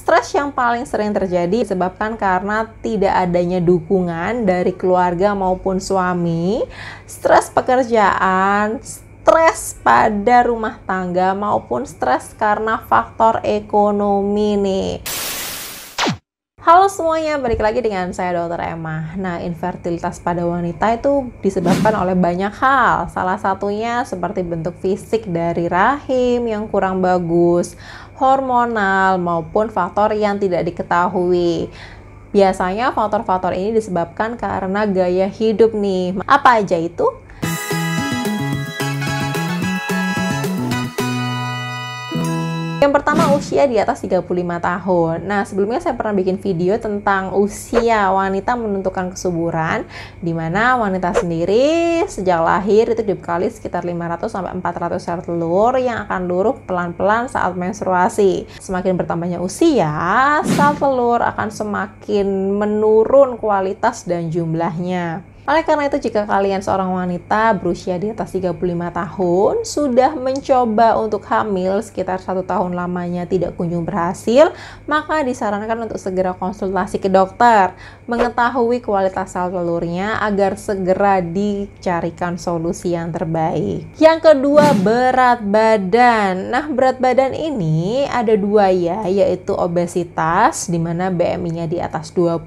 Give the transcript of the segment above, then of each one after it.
Stres yang paling sering terjadi disebabkan karena tidak adanya dukungan dari keluarga maupun suami, stres pekerjaan, stres pada rumah tangga maupun stres karena faktor ekonomi nih. Halo semuanya, balik lagi dengan saya Dr. Emma. Nah, infertilitas pada wanita itu disebabkan oleh banyak hal. Salah satunya seperti bentuk fisik dari rahim yang kurang bagus, hormonal maupun faktor yang tidak diketahui. Biasanya faktor-faktor ini disebabkan karena gaya hidup nih. Apa aja itu? Yang pertama usia di atas 35 tahun. Nah, sebelumnya saya pernah bikin video tentang usia wanita menentukan kesuburan di mana wanita sendiri sejak lahir itu dibekali sekitar 500 sampai 400 sel telur yang akan luruh pelan-pelan saat menstruasi. Semakin bertambahnya usia, sel telur akan semakin menurun kualitas dan jumlahnya. Oleh karena itu, jika kalian seorang wanita berusia di atas 35 tahun, sudah mencoba untuk hamil sekitar satu tahun lamanya tidak kunjung berhasil, maka disarankan untuk segera konsultasi ke dokter, mengetahui kualitas sel telurnya agar segera dicarikan solusi yang terbaik. Yang kedua, berat badan. Nah, berat badan ini ada dua ya, yaitu obesitas, di mana BMI-nya di atas 25,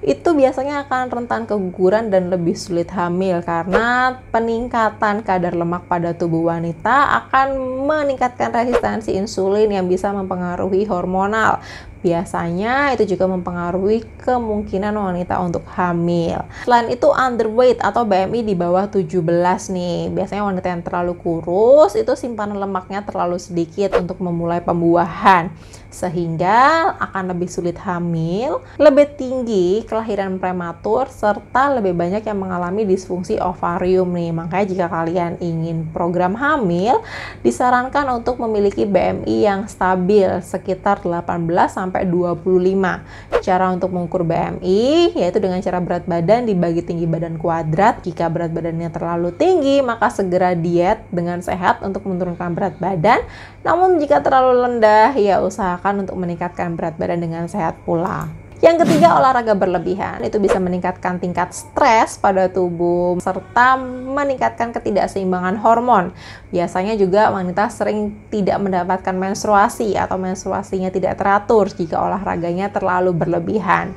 itu biasanya akan rentan ke keguguran dan lebih sulit hamil karena peningkatan kadar lemak pada tubuh wanita akan meningkatkan resistensi insulin yang bisa mempengaruhi hormonal Biasanya itu juga mempengaruhi kemungkinan wanita untuk hamil. Selain itu underweight atau BMI di bawah 17 nih. Biasanya wanita yang terlalu kurus itu simpanan lemaknya terlalu sedikit untuk memulai pembuahan sehingga akan lebih sulit hamil, lebih tinggi kelahiran prematur, serta lebih banyak yang mengalami disfungsi ovarium nih. Makanya jika kalian ingin program hamil, disarankan untuk memiliki BMI yang stabil sekitar 18 sampai 25. Cara untuk mengukur BMI yaitu dengan cara berat badan dibagi tinggi badan kuadrat. Jika berat badannya terlalu tinggi, maka segera diet dengan sehat untuk menurunkan berat badan. Namun jika terlalu rendah, ya usahakan untuk meningkatkan berat badan dengan sehat pula. Yang ketiga, olahraga berlebihan. Itu bisa meningkatkan tingkat stres pada tubuh serta meningkatkan ketidakseimbangan hormon. Biasanya juga wanita sering tidak mendapatkan menstruasi atau menstruasinya tidak teratur jika olahraganya terlalu berlebihan.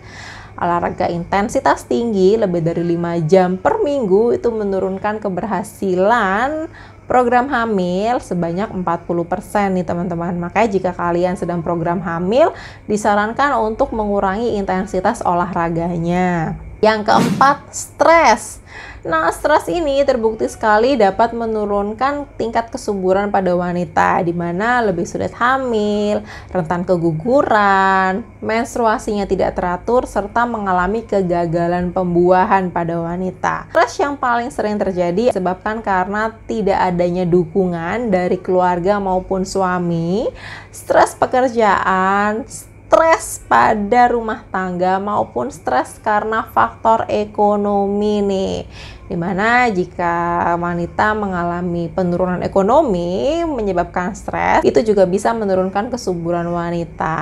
Olahraga intensitas tinggi lebih dari 5 jam per minggu itu menurunkan keberhasilan program hamil sebanyak 40% nih teman-teman. Makanya jika kalian sedang program hamil, disarankan untuk mengurangi intensitas olahraganya. Yang keempat, stres. Nah, stres ini terbukti sekali dapat menurunkan tingkat kesuburan pada wanita, di mana lebih sulit hamil, rentan keguguran, menstruasinya tidak teratur, serta mengalami kegagalan pembuahan pada wanita. Stres yang paling sering terjadi disebabkan karena tidak adanya dukungan dari keluarga maupun suami, stres pekerjaan, stres pada rumah tangga maupun stres karena faktor ekonomi nih. Dimana jika wanita mengalami penurunan ekonomi menyebabkan stres, itu juga bisa menurunkan kesuburan wanita.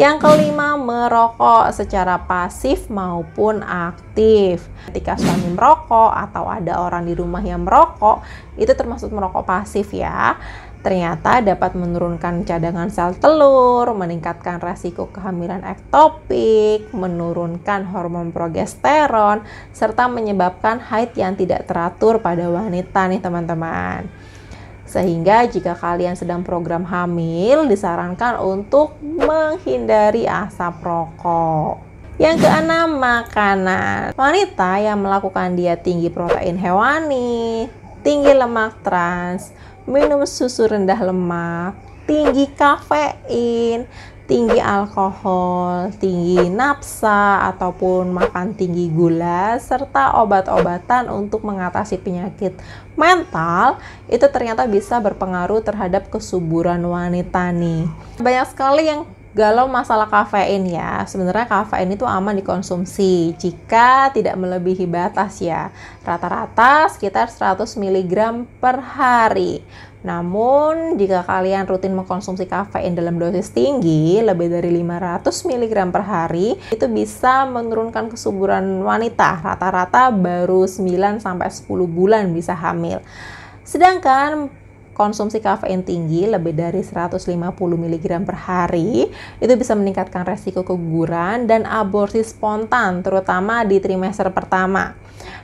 Yang kelima, merokok secara pasif maupun aktif. Ketika suami merokok atau ada orang di rumah yang merokok, itu termasuk merokok pasif ya ternyata dapat menurunkan cadangan sel telur, meningkatkan resiko kehamilan ektopik, menurunkan hormon progesteron, serta menyebabkan haid yang tidak teratur pada wanita nih teman-teman. Sehingga jika kalian sedang program hamil, disarankan untuk menghindari asap rokok. Yang keenam, makanan. Wanita yang melakukan diet tinggi protein hewani, tinggi lemak trans, minum susu rendah lemak, tinggi kafein, tinggi alkohol, tinggi nafsa, ataupun makan tinggi gula, serta obat-obatan untuk mengatasi penyakit mental, itu ternyata bisa berpengaruh terhadap kesuburan wanita nih. Banyak sekali yang Galau masalah kafein ya, sebenarnya kafein itu aman dikonsumsi jika tidak melebihi batas ya. Rata-rata sekitar 100 mg per hari. Namun, jika kalian rutin mengkonsumsi kafein dalam dosis tinggi, lebih dari 500 mg per hari, itu bisa menurunkan kesuburan wanita. Rata-rata baru 9-10 bulan bisa hamil. Sedangkan konsumsi kafein tinggi lebih dari 150 mg per hari itu bisa meningkatkan resiko keguguran dan aborsi spontan terutama di trimester pertama.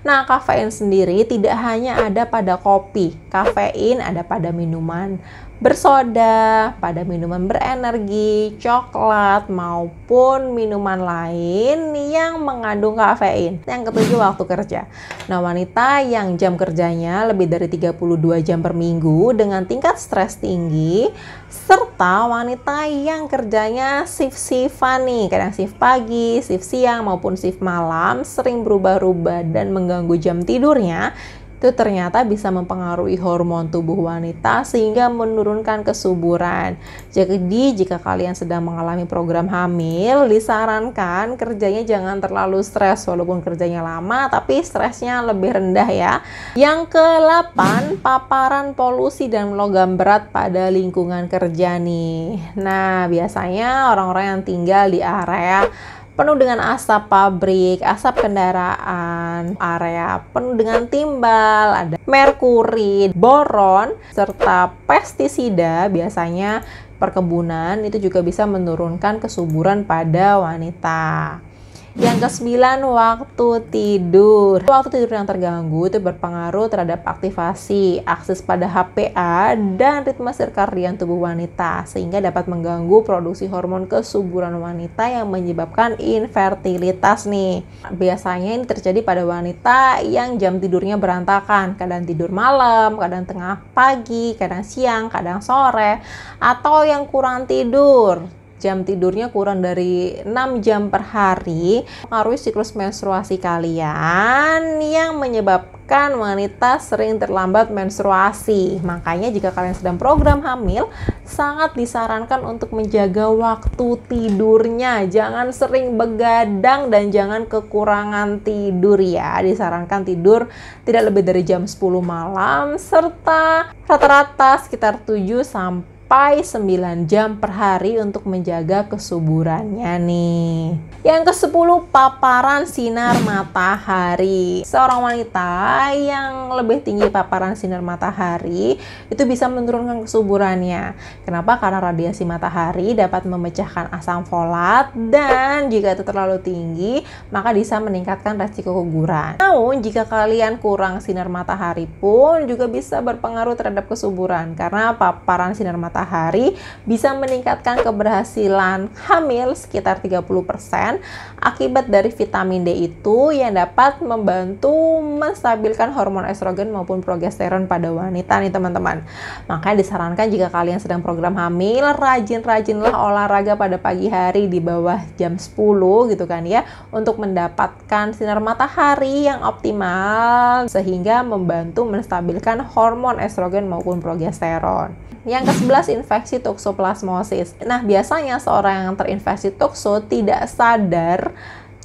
Nah, kafein sendiri tidak hanya ada pada kopi. Kafein ada pada minuman bersoda, pada minuman berenergi, coklat, maupun minuman lain yang mengandung kafein. Yang ketujuh, waktu kerja. Nah, wanita yang jam kerjanya lebih dari 32 jam per minggu dengan tingkat stres tinggi, serta wanita yang kerjanya shift-shiftan nih, kadang shift pagi, shift siang, maupun shift malam, sering berubah-ubah dan mengganggu jam tidurnya, itu ternyata bisa mempengaruhi hormon tubuh wanita sehingga menurunkan kesuburan. Jadi jika kalian sedang mengalami program hamil, disarankan kerjanya jangan terlalu stres walaupun kerjanya lama tapi stresnya lebih rendah ya. Yang ke-8, paparan polusi dan logam berat pada lingkungan kerja nih. Nah, biasanya orang-orang yang tinggal di area penuh dengan asap pabrik, asap kendaraan, area penuh dengan timbal, ada merkuri, boron, serta pestisida biasanya perkebunan itu juga bisa menurunkan kesuburan pada wanita. Yang kesembilan, waktu tidur. Waktu tidur yang terganggu itu berpengaruh terhadap aktivasi, akses pada HPA, dan ritme sirkadian tubuh wanita, sehingga dapat mengganggu produksi hormon kesuburan wanita yang menyebabkan infertilitas nih. Biasanya ini terjadi pada wanita yang jam tidurnya berantakan, kadang tidur malam, kadang tengah pagi, kadang siang, kadang sore, atau yang kurang tidur jam tidurnya kurang dari 6 jam per hari mengaruhi siklus menstruasi kalian yang menyebabkan wanita sering terlambat menstruasi. Makanya jika kalian sedang program hamil, sangat disarankan untuk menjaga waktu tidurnya. Jangan sering begadang dan jangan kekurangan tidur ya. Disarankan tidur tidak lebih dari jam 10 malam serta rata-rata sekitar 7 sampai sampai 9 jam per hari untuk menjaga kesuburannya nih. Yang ke-10 paparan sinar matahari. Seorang wanita yang lebih tinggi paparan sinar matahari itu bisa menurunkan kesuburannya. Kenapa? Karena radiasi matahari dapat memecahkan asam folat dan jika itu terlalu tinggi maka bisa meningkatkan resiko keguguran. Namun jika kalian kurang sinar matahari pun juga bisa berpengaruh terhadap kesuburan karena paparan sinar matahari matahari bisa meningkatkan keberhasilan hamil sekitar 30% Akibat dari vitamin D itu yang dapat membantu menstabilkan hormon estrogen maupun progesteron pada wanita nih teman-teman. Makanya disarankan jika kalian sedang program hamil, rajin-rajinlah olahraga pada pagi hari di bawah jam 10 gitu kan ya untuk mendapatkan sinar matahari yang optimal sehingga membantu menstabilkan hormon estrogen maupun progesteron. Yang ke-11 infeksi toksoplasmosis. Nah, biasanya seorang yang terinfeksi tokso tidak sadar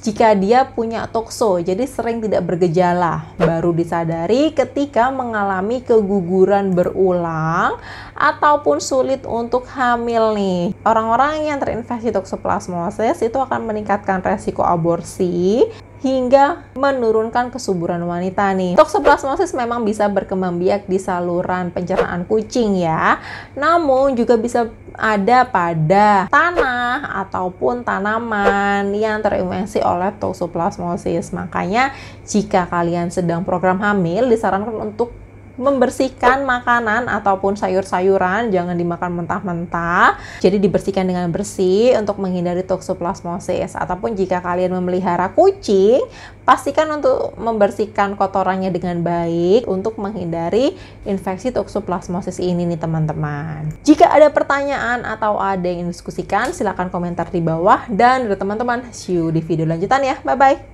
jika dia punya tokso, jadi sering tidak bergejala, baru disadari ketika mengalami keguguran berulang ataupun sulit untuk hamil nih. Orang-orang yang terinfeksi toksoplasmosis itu akan meningkatkan resiko aborsi hingga menurunkan kesuburan wanita nih. Toksoplasmosis memang bisa berkembang biak di saluran pencernaan kucing ya. Namun juga bisa ada pada tanah ataupun tanaman yang terinfeksi oleh toksoplasmosis. Makanya jika kalian sedang program hamil disarankan untuk membersihkan makanan ataupun sayur-sayuran jangan dimakan mentah-mentah. Jadi dibersihkan dengan bersih untuk menghindari toksoplasmosis ataupun jika kalian memelihara kucing, pastikan untuk membersihkan kotorannya dengan baik untuk menghindari infeksi toksoplasmosis ini nih teman-teman. Jika ada pertanyaan atau ada yang diskusikan, silahkan komentar di bawah dan dari teman-teman see you di video lanjutan ya. Bye bye.